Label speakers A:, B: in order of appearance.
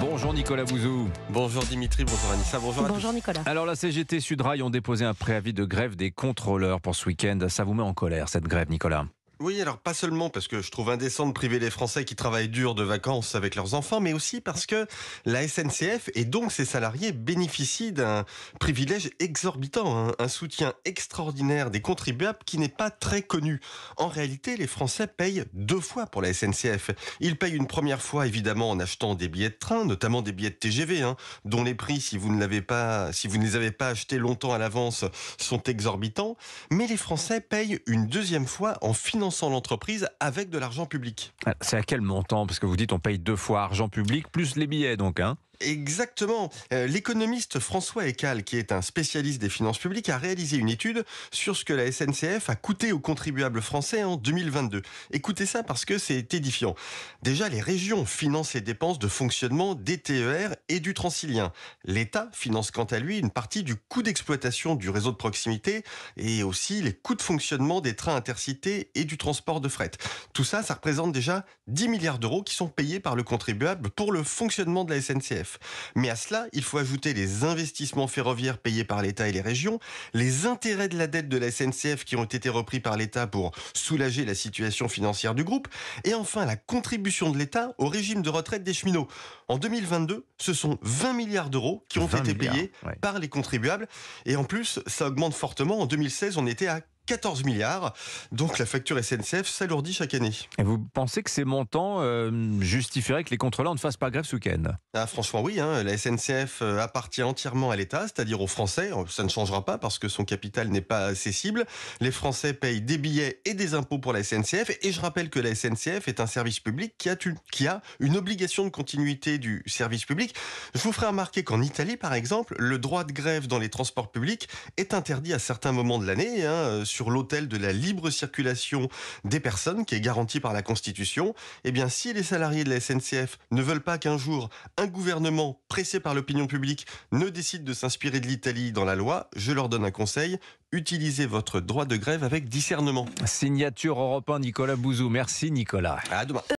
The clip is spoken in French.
A: Bonjour Nicolas Bouzou. Bonjour Dimitri, bonjour
B: Anissa, bonjour à Bonjour
A: Nicolas. Alors la CGT Sudrail ont déposé un préavis de grève des contrôleurs pour ce week-end. Ça vous met en colère cette grève, Nicolas
B: oui, alors pas seulement parce que je trouve indécent de priver les Français qui travaillent dur de vacances avec leurs enfants, mais aussi parce que la SNCF et donc ses salariés bénéficient d'un privilège exorbitant, hein, un soutien extraordinaire des contribuables qui n'est pas très connu. En réalité, les Français payent deux fois pour la SNCF. Ils payent une première fois évidemment en achetant des billets de train, notamment des billets de TGV, hein, dont les prix, si vous ne l'avez pas, si vous ne les avez pas achetés longtemps à l'avance, sont exorbitants. Mais les Français payent une deuxième fois en finançant sans l'entreprise avec de l'argent public.
A: Ah, c'est à quel montant Parce que vous dites on paye deux fois argent public plus les billets donc. Hein Exactement. Euh, l'économiste François Ecal, qui est un spécialiste des
B: finances publiques, a réalisé une étude sur ce que la SNCF a coûté aux contribuables français en 2022. Écoutez ça parce que c'est édifiant. Déjà, les régions financent les dépenses de fonctionnement des TER et du Transilien. L'État finance quant à lui une partie du coût d'exploitation du réseau de proximité et aussi les coûts de fonctionnement des trains intercités et du transport de fret. Tout ça, ça représente déjà 10 milliards d'euros qui sont payés par le contribuable pour le fonctionnement de la SNCF. Mais à cela, il faut ajouter les investissements ferroviaires payés par l'État et les régions, les intérêts de la dette de la SNCF qui ont été repris par l'État pour soulager la situation financière du groupe, et enfin la contribution de l'État au régime de retraite des cheminots. En 2022, ce sont 20 milliards d'euros qui ont été payés par les contribuables, et en plus, ça augmente fortement. En 2016, on était à 14 milliards. Donc la facture SNCF
A: s'alourdit chaque année. vous pensez que ces montants euh, justifieraient que les contrôleurs ne fassent pas grève ce week-end
B: ah, Franchement, oui. Hein. La SNCF euh, appartient entièrement à l'État, c'est-à-dire aux Français. Euh, ça ne changera pas parce que son capital n'est pas accessible. Les Français payent des billets et des impôts pour la SNCF. Et je rappelle que la SNCF est un service public qui a une, qui a une obligation de continuité du service public. Je vous ferai remarquer qu'en Italie, par exemple, le droit de grève dans les transports publics est interdit à certains moments de l'année. Hein, sur l'autel de la libre circulation des personnes qui est garantie par la Constitution, eh bien si les salariés de la SNCF ne veulent pas qu'un jour un gouvernement pressé par l'opinion publique ne décide de s'inspirer de l'Italie dans la loi, je
A: leur donne un conseil, utilisez votre droit de grève avec discernement. Signature européen Nicolas Bouzou. Merci Nicolas. À demain.